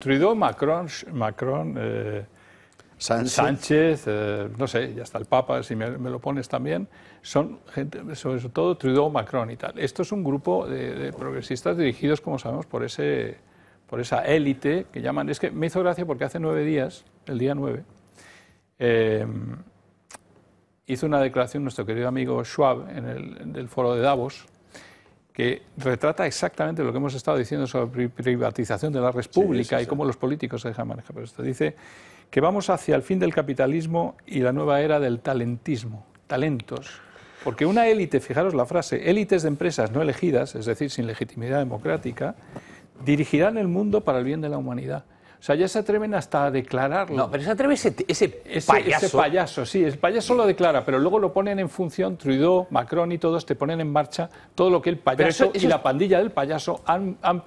Trudeau, Macron, Macron eh, Sánchez, eh, no sé, ya está el Papa, si me, lo pones también, son gente, sobre todo Trudeau, Macron y tal. Esto es un grupo de, progresistas dirigidos, como sabemos, por, ese, por esa élite que llaman. Es que me hizo gracia porque hace nueve días, el día nueve, eh, hizo una declaración nuestro querido amigo Schwab en el foro de Davos que retrata exactamente lo que hemos estado diciendo sobre privatización de la República y cómo los políticos se dejan manejar por esto. Dice que vamos hacia el fin del capitalismo y la nueva era del talentismo, talentos. Porque una élite, fijaros la frase, élites de empresas no elegidas, es decir, sin legitimidad democrática, dirigirán el mundo para el bien de la humanidad. O sea, ya se atreven hasta a declararlo. No, pero se atreve ese, payaso. sí, el payaso lo declara, pero luego lo ponen en función, Trudeau, Macron y todos te ponen en marcha todo lo que el payaso y la pandilla del payaso han, han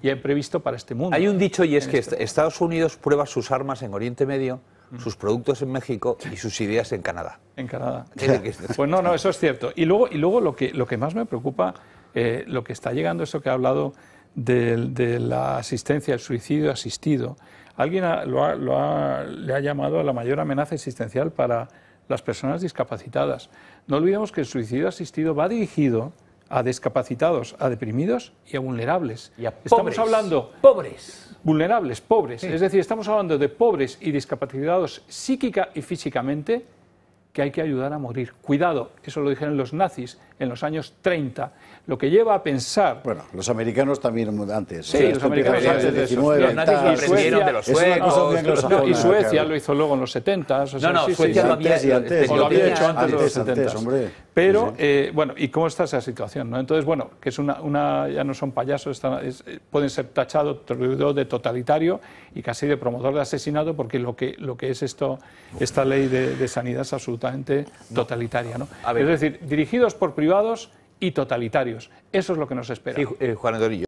y han previsto para este mundo. Hay un dicho y es que este Estados Unidos prueba sus armas en Oriente Medio mm. sus productos en México y sus ideas en Canadá. En Canadá. Pues no, no, eso es cierto. Y luego, y luego lo, que, lo que más me preocupa, eh, lo que está llegando, eso que ha hablado de, la asistencia al suicidio asistido, alguien lo ha, le ha llamado a la mayor amenaza existencial para las personas discapacitadas. No olvidemos que el suicidio asistido va dirigido a discapacitados, a deprimidos y a vulnerables. estamos hablando pobres, vulnerables, pobres. Es decir, estamos hablando de pobres y discapacitados psíquica y físicamente que hay que ayudar a morir. Cuidado, eso lo dijeron los nazis en los años 30, lo que lleva a pensar... Bueno, los americanos también antes. Sí, los americanos antes 19, Los nazis aprendieron de los suecos. y Suecia lo hizo luego en los 70. O sea, no, no, Suecia sí, lo había, antes, antes, antes, antes, hombre. Pero, eh, bueno, ¿y cómo está esa situación? ¿no? Entonces, bueno, que es una, ya no son payasos, están, eh, pueden ser tachados de totalitario y casi de promotor de asesinato, porque lo que, lo que es esto, esta ley de, sanidad es absolutamente totalitaria. ¿no? Es decir, dirigidos por privados y totalitarios. Eso es lo que nos espera. Eh,